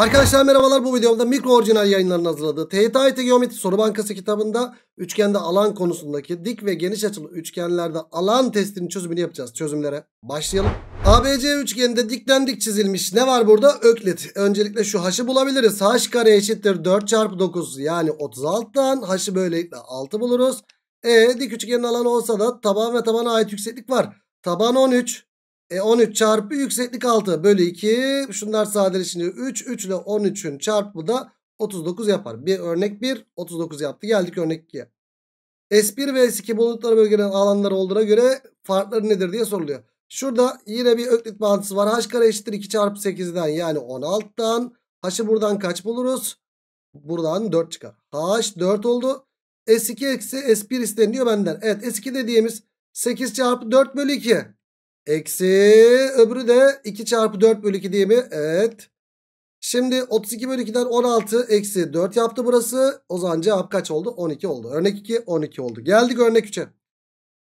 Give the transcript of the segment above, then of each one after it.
Arkadaşlar merhabalar bu videomda mikro orijinal yayınların hazırladığı TYT Geometri Soru Bankası kitabında üçgende alan konusundaki dik ve geniş açılı üçgenlerde alan testinin çözümünü yapacağız. Çözümlere başlayalım. ABC üçgeninde dikten dik çizilmiş ne var burada? Öklit. Öncelikle şu haşı bulabiliriz. H kare eşittir 4 çarpı 9 yani 36'dan haşı böylelikle 6 buluruz. E dik üçgenin alanı olsa da taban ve tabana ait yükseklik var. Taban 13 e 13 çarpı yükseklik 6 bölü 2. Şunlar sadeleşince 3. 3 ile 13'ün çarpımı da 39 yapar. Bir örnek 1 39 yaptı. Geldik örnek 2'ye. S1 ve S2 bulundukları bölgenin alanları olduğuna göre farkları nedir diye soruluyor. Şurada yine bir öklit bağıntısı var. H kare eşittir 2 çarpı 8'den yani 16'dan. H'ı buradan kaç buluruz? Buradan 4 çıkar. H 4 oldu. S2 eksi S1 isteniyor benden. Evet S2 dediğimiz 8 çarpı 4 bölü 2. Eksi öbürü de 2 çarpı 4 bölü 2 değil mi? Evet. Şimdi 32 bölü 2'den 16 eksi 4 yaptı burası. O zaman cevap kaç oldu? 12 oldu. Örnek 2 12 oldu. Geldik örnek 3'e.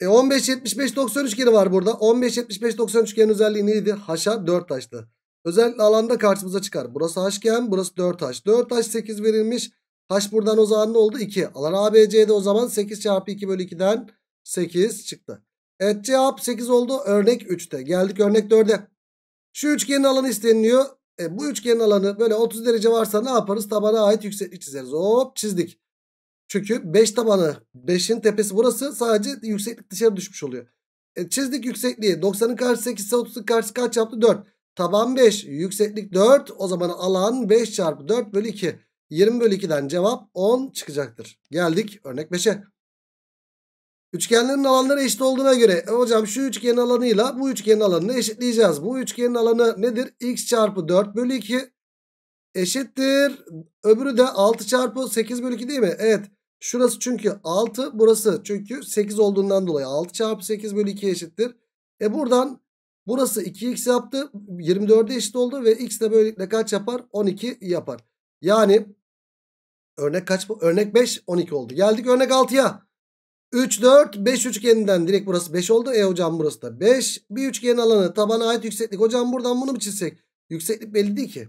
E 15 75 90 üçgeni var burada. 15 75 90 üçgenin özelliği neydi? Haşa 4 taşlı. Özellikle alanda karşımıza çıkar. Burası haşken, burası 4 taş. 4 taş 8 verilmiş. Haş buradan o zaman ne oldu? 2. Alan ABC'de o zaman 8 çarpı 2 bölü 2'den 8 çıktı. Evet cevap 8 oldu. Örnek 3'te. Geldik örnek 4'e. Şu üçgenin alanı isteniliyor. E, bu üçgenin alanı böyle 30 derece varsa ne yaparız? Tabana ait yükseklik çizeriz. Hop çizdik. Çünkü 5 tabanı 5'in tepesi burası sadece yükseklik dışarı düşmüş oluyor. E, çizdik yüksekliği. 90'ın karşısı 8 ise 30'un karşısı kaç yaptı? 4. Taban 5 yükseklik 4 o zaman alan 5 çarpı 4 bölü 2. 20 bölü 2'den cevap 10 çıkacaktır. Geldik örnek 5'e. Üçgenlerin alanları eşit olduğuna göre e hocam şu üçgenin alanıyla bu üçgenin alanını eşitleyeceğiz. Bu üçgenin alanı nedir? X çarpı 4 bölü 2 eşittir. Öbürü de 6 çarpı 8 bölü 2 değil mi? Evet. Şurası çünkü 6 burası çünkü 8 olduğundan dolayı 6 çarpı 8 bölü 2 eşittir. E buradan burası 2x yaptı 24'e eşit oldu ve x de böylelikle kaç yapar? 12 yapar. Yani örnek kaç? Örnek 5 12 oldu. Geldik örnek 6'ya. 3 4 5 üçgeninden direkt burası 5 oldu. E hocam burası da 5. Bir üçgen alanı tabana ait yükseklik. Hocam buradan bunu mu çizsek? Yükseklik belli değil ki.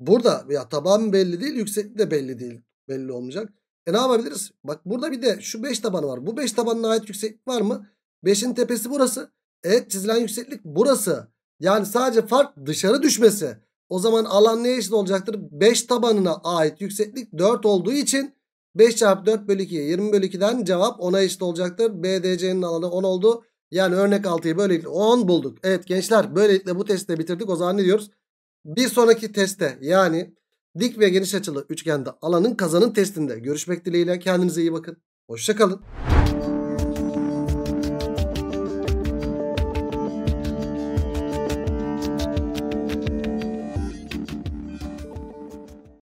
Burada ya taban belli değil yükseklik de belli değil. Belli olmayacak. E ne yapabiliriz? Bak burada bir de şu 5 tabanı var. Bu 5 tabanına ait yükseklik var mı? 5'in tepesi burası. Evet çizilen yükseklik burası. Yani sadece fark dışarı düşmesi. O zaman alan neye eşit olacaktır? 5 tabanına ait yükseklik 4 olduğu için 5 çarpı 4 bölü 2 20 bölü 2'den cevap 10'a eşit olacaktır. BDC'nin alanı 10 oldu. Yani örnek 6'yı böylelikle 10 bulduk. Evet gençler böylelikle bu testi de bitirdik. O zaman ne diyoruz? Bir sonraki teste yani dik ve geniş açılı üçgende alanın kazanın testinde görüşmek dileğiyle. Kendinize iyi bakın. Hoşçakalın.